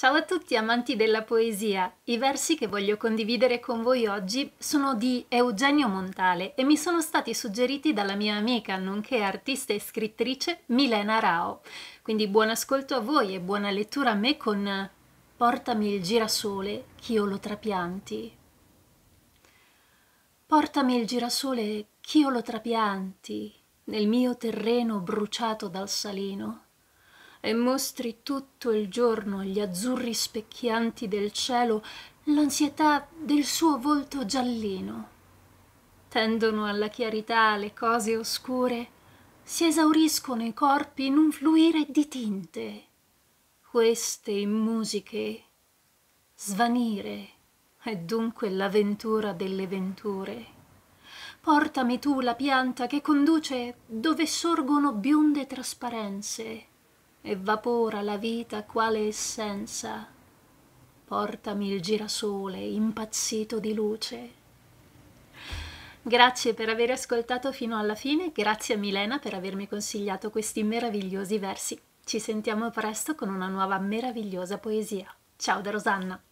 Ciao a tutti amanti della poesia. I versi che voglio condividere con voi oggi sono di Eugenio Montale e mi sono stati suggeriti dalla mia amica, nonché artista e scrittrice Milena Rao. Quindi buon ascolto a voi e buona lettura a me con Portami il girasole, ch'io lo trapianti. Portami il girasole, ch'io lo trapianti, nel mio terreno bruciato dal salino e mostri tutto il giorno agli azzurri specchianti del cielo l'ansietà del suo volto giallino. Tendono alla chiarità le cose oscure, si esauriscono i corpi in un fluire di tinte. Queste in musiche, svanire è dunque l'avventura delle venture. Portami tu la pianta che conduce dove sorgono bionde trasparenze evapora la vita quale essenza. Portami il girasole impazzito di luce. Grazie per aver ascoltato fino alla fine, grazie a Milena per avermi consigliato questi meravigliosi versi. Ci sentiamo presto con una nuova meravigliosa poesia. Ciao da Rosanna!